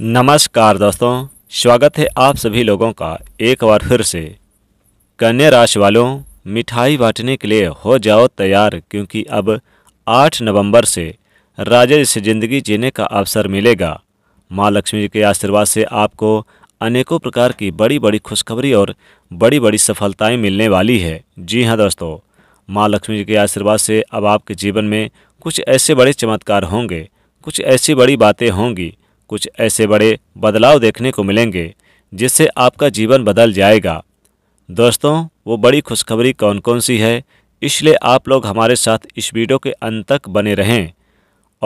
नमस्कार दोस्तों स्वागत है आप सभी लोगों का एक बार फिर से कन्या राशि वालों मिठाई बांटने के लिए हो जाओ तैयार क्योंकि अब 8 नवंबर से राजा से ज़िंदगी जीने का अवसर मिलेगा माँ लक्ष्मी जी के आशीर्वाद से आपको अनेकों प्रकार की बड़ी बड़ी खुशखबरी और बड़ी बड़ी सफलताएं मिलने वाली है जी हाँ दोस्तों माँ लक्ष्मी जी के आशीर्वाद से अब आपके जीवन में कुछ ऐसे बड़े चमत्कार होंगे कुछ ऐसी बड़ी बातें होंगी कुछ ऐसे बड़े बदलाव देखने को मिलेंगे जिससे आपका जीवन बदल जाएगा दोस्तों वो बड़ी खुशखबरी कौन कौन सी है इसलिए आप लोग हमारे साथ इस वीडियो के अंत तक बने रहें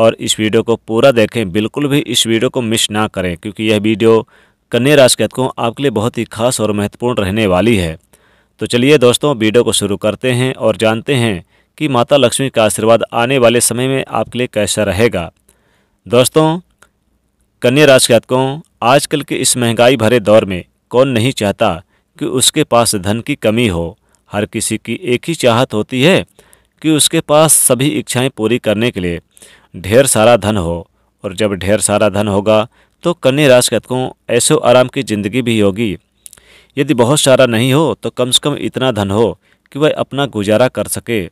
और इस वीडियो को पूरा देखें बिल्कुल भी इस वीडियो को मिस ना करें क्योंकि यह वीडियो कन्या राशि जातकों आपके लिए बहुत ही खास और महत्वपूर्ण रहने वाली है तो चलिए दोस्तों वीडियो को शुरू करते हैं और जानते हैं कि माता लक्ष्मी का आशीर्वाद आने वाले समय में आपके लिए कैसा रहेगा दोस्तों कन्या राशि जातकों आजकल के इस महंगाई भरे दौर में कौन नहीं चाहता कि उसके पास धन की कमी हो हर किसी की एक ही चाहत होती है कि उसके पास सभी इच्छाएं पूरी करने के लिए ढेर सारा धन हो और जब ढेर सारा धन होगा तो कन्या राशि जातकों ऐसे आराम की ज़िंदगी भी होगी यदि बहुत सारा नहीं हो तो कम से कम इतना धन हो कि वह अपना गुजारा कर सके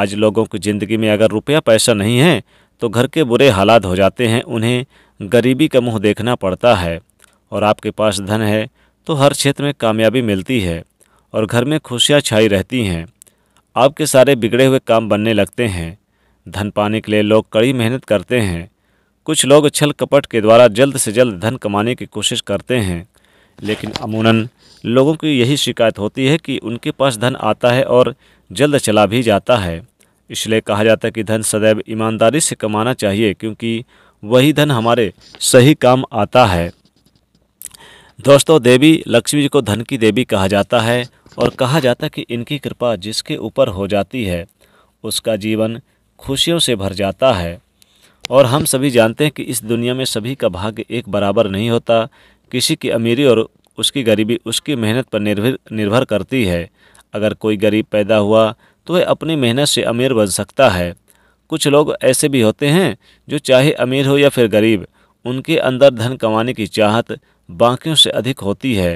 आज लोगों की ज़िंदगी में अगर रुपया पैसा नहीं है तो घर के बुरे हालात हो जाते हैं उन्हें गरीबी का मुंह देखना पड़ता है और आपके पास धन है तो हर क्षेत्र में कामयाबी मिलती है और घर में खुशियाँ छाई रहती हैं आपके सारे बिगड़े हुए काम बनने लगते हैं धन पाने के लिए लोग कड़ी मेहनत करते हैं कुछ लोग छल कपट के द्वारा जल्द से जल्द धन कमाने की कोशिश करते हैं लेकिन अमूनन लोगों की यही शिकायत होती है कि उनके पास धन आता है और जल्द चला भी जाता है इसलिए कहा जाता है कि धन सदैव ईमानदारी से कमाना चाहिए क्योंकि वही धन हमारे सही काम आता है दोस्तों देवी लक्ष्मी जी को धन की देवी कहा जाता है और कहा जाता है कि इनकी कृपा जिसके ऊपर हो जाती है उसका जीवन खुशियों से भर जाता है और हम सभी जानते हैं कि इस दुनिया में सभी का भाग्य एक बराबर नहीं होता किसी की अमीरी और उसकी गरीबी उसकी मेहनत पर निर्भर निर्भर करती है अगर कोई गरीब पैदा हुआ तो वह अपनी मेहनत से अमीर बन सकता है कुछ लोग ऐसे भी होते हैं जो चाहे अमीर हो या फिर गरीब उनके अंदर धन कमाने की चाहत बाकियों से अधिक होती है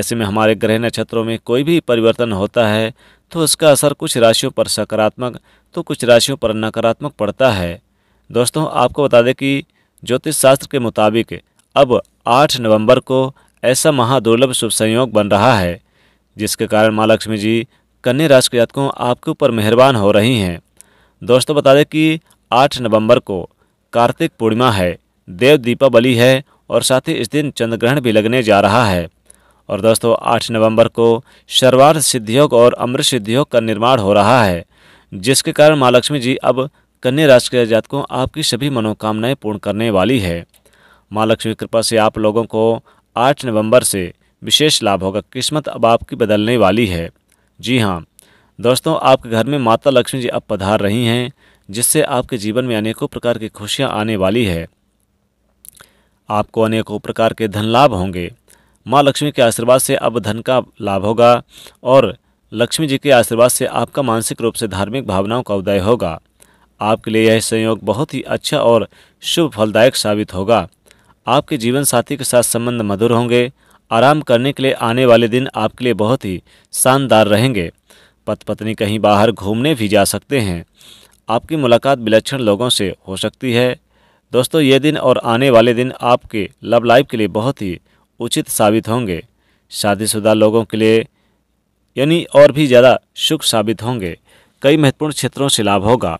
ऐसे में हमारे ग्रह नक्षत्रों में कोई भी परिवर्तन होता है तो उसका असर कुछ राशियों पर सकारात्मक तो कुछ राशियों पर नकारात्मक पड़ता है दोस्तों आपको बता दें कि ज्योतिष शास्त्र के मुताबिक अब 8 नवंबर को ऐसा महादुर्लभ शुभ संयोग बन रहा है जिसके कारण माँ लक्ष्मी जी कन्या राशि के जातकों आपके ऊपर मेहरबान हो रही हैं दोस्तों बता दें कि 8 नवंबर को कार्तिक पूर्णिमा है देव दीपावली है और साथ ही इस दिन चंद्रग्रहण भी लगने जा रहा है और दोस्तों 8 नवंबर को सर्वार्थ सिद्धियोग और अमृत सिद्धियोग का निर्माण हो रहा है जिसके कारण माँ लक्ष्मी जी अब कन्या राशि के जातकों आपकी सभी मनोकामनाएं पूर्ण करने वाली है माँ लक्ष्मी कृपा से आप लोगों को 8 नवंबर से विशेष लाभ होगा किस्मत अब आपकी बदलने वाली है जी हाँ दोस्तों आपके घर में माता लक्ष्मी जी अब पधार रही हैं जिससे आपके जीवन में अनेकों प्रकार की खुशियाँ आने वाली है आपको अनेकों प्रकार के धन लाभ होंगे माँ लक्ष्मी के आशीर्वाद से अब धन का लाभ होगा और लक्ष्मी जी के आशीर्वाद से आपका मानसिक रूप से धार्मिक भावनाओं का उदय होगा आपके लिए यह संयोग बहुत ही अच्छा और शुभ फलदायक साबित होगा आपके जीवन साथी के साथ संबंध मधुर होंगे आराम करने के लिए आने वाले दिन आपके लिए बहुत ही शानदार रहेंगे पत पत्नी कहीं बाहर घूमने भी जा सकते हैं आपकी मुलाकात विलक्षण लोगों से हो सकती है दोस्तों ये दिन और आने वाले दिन आपके लव लाइफ के लिए बहुत ही उचित साबित होंगे शादीशुदा लोगों के लिए यानी और भी ज़्यादा सुख साबित होंगे कई महत्वपूर्ण क्षेत्रों से लाभ होगा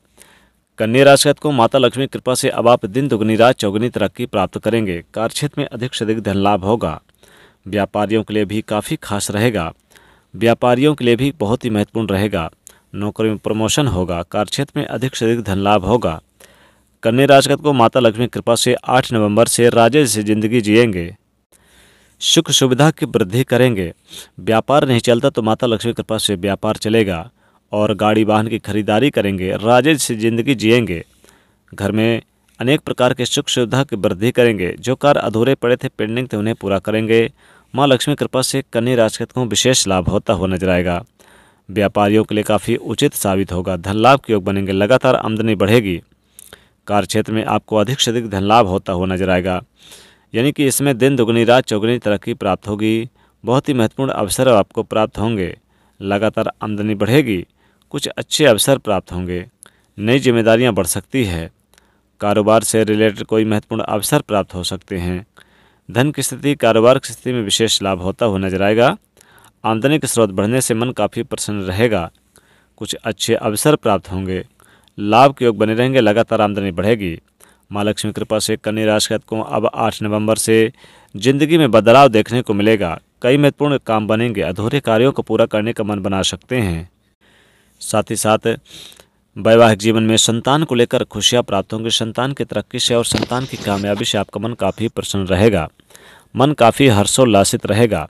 कन्या राशि को माता लक्ष्मी कृपा से अब आप दिन दुगनी रात चौगुनी तरक्की प्राप्त करेंगे कार्यक्षेत्र में अधिक से अधिक धन लाभ होगा व्यापारियों के लिए भी काफ़ी खास रहेगा व्यापारियों के लिए भी बहुत ही महत्वपूर्ण रहेगा नौकरी में प्रमोशन होगा कार्यक्षेत्र में अधिक से अधिक धन लाभ होगा कन्या राजगत को माता लक्ष्मी कृपा से 8 नवंबर से राजे से जिंदगी जिएंगे सुख सुविधा की वृद्धि करेंगे व्यापार नहीं चलता तो माता लक्ष्मी कृपा से व्यापार चलेगा और गाड़ी वाहन की खरीदारी करेंगे राजे से जिंदगी जिएंगे घर में अनेक प्रकार के सुख सुविधा की वृद्धि करेंगे जो कार्य अधूरे पड़े थे पेंडिंग थे उन्हें पूरा करेंगे माँ लक्ष्मी कृपा से कन्या राजकृत को विशेष लाभ होता हुआ नजर आएगा व्यापारियों के लिए काफ़ी उचित साबित होगा धन लाभ के योग बनेंगे लगातार आमदनी बढ़ेगी कार्य क्षेत्र में आपको अधिक से अधिक धन लाभ होता हुआ नजर आएगा यानी कि इसमें दिन दुगनी रात चौगुनी तरक्की प्राप्त होगी बहुत ही महत्वपूर्ण अवसर आपको प्राप्त होंगे लगातार आमदनी बढ़ेगी कुछ अच्छे अवसर प्राप्त होंगे नई जिम्मेदारियाँ बढ़ सकती है कारोबार से रिलेटेड कोई महत्वपूर्ण अवसर प्राप्त हो सकते हैं धन की स्थिति कारोबार की स्थिति में विशेष लाभ होता हुआ नजर आएगा आमदनी के स्रोत बढ़ने से मन काफ़ी प्रसन्न रहेगा कुछ अच्छे अवसर प्राप्त होंगे लाभ के योग बने रहेंगे लगातार आमदनी बढ़ेगी माँ लक्ष्मी कृपा से कन्या राशि को अब 8 नवंबर से जिंदगी में बदलाव देखने को मिलेगा कई महत्वपूर्ण काम बनेंगे अधूरे कार्यों को पूरा करने का मन बना सकते हैं साथ ही साथ वैवाहिक जीवन में संतान को लेकर खुशियां प्राप्त होंगी संतान की तरक्की से और संतान की कामयाबी से आपका मन काफ़ी प्रसन्न रहेगा मन काफ़ी हर्षोल्लासित रहेगा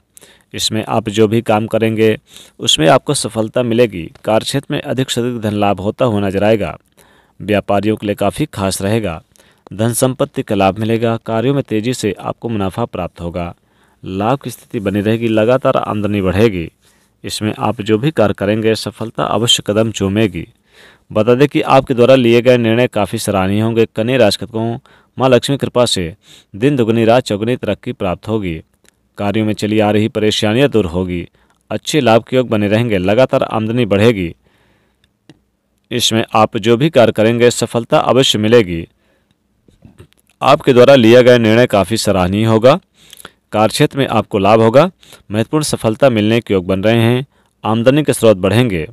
इसमें आप जो भी काम करेंगे उसमें आपको सफलता मिलेगी कार्यक्षेत्र में अधिक से अधिक धन लाभ होता हुआ नजर आएगा व्यापारियों के लिए काफ़ी खास रहेगा धन संपत्ति का लाभ मिलेगा कार्यों में तेज़ी से आपको मुनाफा प्राप्त होगा लाभ की स्थिति बनी रहेगी लगातार आमदनी बढ़ेगी इसमें आप जो भी कार्य करेंगे सफलता अवश्य कदम चूमेगी बता दें कि आपके द्वारा लिए गए निर्णय काफ़ी सराहनीय होंगे कन्या राजकों माँ लक्ष्मी कृपा से दिन दुगनी रात चौगुनी तरक्की प्राप्त होगी कार्यों में चली आ रही परेशानियाँ दूर होगी अच्छे लाभ के योग बने रहेंगे लगातार आमदनी बढ़ेगी इसमें आप जो भी कार्य करेंगे सफलता अवश्य मिलेगी आपके द्वारा लिया गया निर्णय काफ़ी सराहनीय होगा कार्यक्षेत्र में आपको लाभ होगा महत्वपूर्ण सफलता मिलने के योग बन रहे हैं आमदनी के स्रोत बढ़ेंगे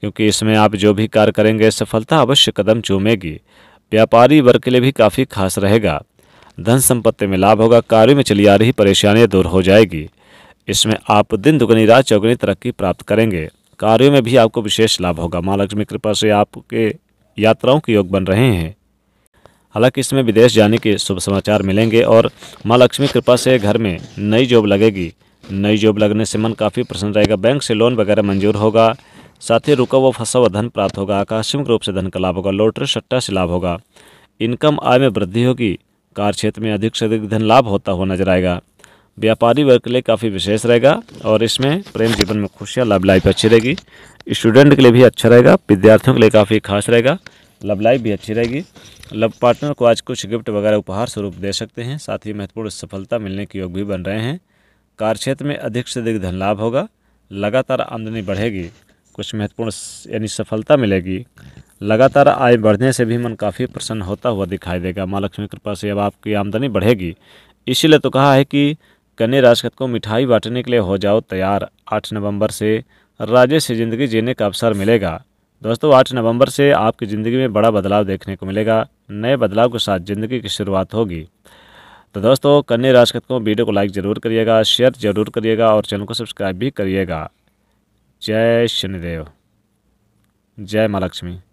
क्योंकि इसमें आप जो भी कार्य करेंगे सफलता अवश्य कदम चूमेगी व्यापारी वर्ग के लिए भी काफ़ी खास रहेगा धन संपत्ति में लाभ होगा कार्य में चली आ रही परेशानियाँ दूर हो जाएगी इसमें आप दिन दुगनी रात चौगुनी तरक्की प्राप्त करेंगे कार्यों में भी आपको विशेष लाभ होगा माँ लक्ष्मी कृपा से आपके यात्राओं के योग बन रहे हैं हालांकि इसमें विदेश जाने के शुभ समाचार मिलेंगे और माँ लक्ष्मी कृपा से घर में नई जॉब लगेगी नई जॉब लगने से मन काफ़ी प्रसन्न रहेगा बैंक से लोन वगैरह मंजूर होगा साथ ही रुका व फंसा हुआ धन प्राप्त होगा आकस्मिक रूप से धन का लाभ होगा लोटरी सट्टा से लाभ होगा इनकम आय में वृद्धि होगी कार क्षेत्र में अधिक से अधिक धन लाभ होता हुआ नजर आएगा व्यापारी वर्ग के लिए काफ़ी विशेष रहेगा और इसमें प्रेम जीवन में खुशियाँ लव लाइफ अच्छी रहेगी स्टूडेंट के लिए भी अच्छा रहेगा विद्यार्थियों के लिए काफ़ी खास रहेगा लव लाइफ भी अच्छी रहेगी लव पार्टनर को आज कुछ गिफ्ट वगैरह उपहार स्वरूप दे सकते हैं साथ ही महत्वपूर्ण सफलता मिलने के योग भी बन रहे हैं कार्य क्षेत्र में अधिक से अधिक धन लाभ होगा लगातार आमदनी बढ़ेगी कुछ महत्वपूर्ण यानी सफलता मिलेगी लगातार आय बढ़ने से भी मन काफ़ी प्रसन्न होता हुआ दिखाई देगा माँ लक्ष्मी कृपा से अब आपकी आमदनी बढ़ेगी इसीलिए तो कहा है कि कन्या राशखत को मिठाई बांटने के लिए हो जाओ तैयार आठ नवंबर से राज्य से ज़िंदगी जीने का अवसर मिलेगा दोस्तों आठ नवंबर से आपकी ज़िंदगी में बड़ा बदलाव देखने को मिलेगा नए बदलाव के साथ ज़िंदगी की शुरुआत होगी तो दोस्तों कन्या राशखत को वीडियो को लाइक ज़रूर करिएगा शेयर ज़रूर करिएगा और चैनल को सब्सक्राइब भी करिएगा जय शनिदेव जय महालक्ष्मी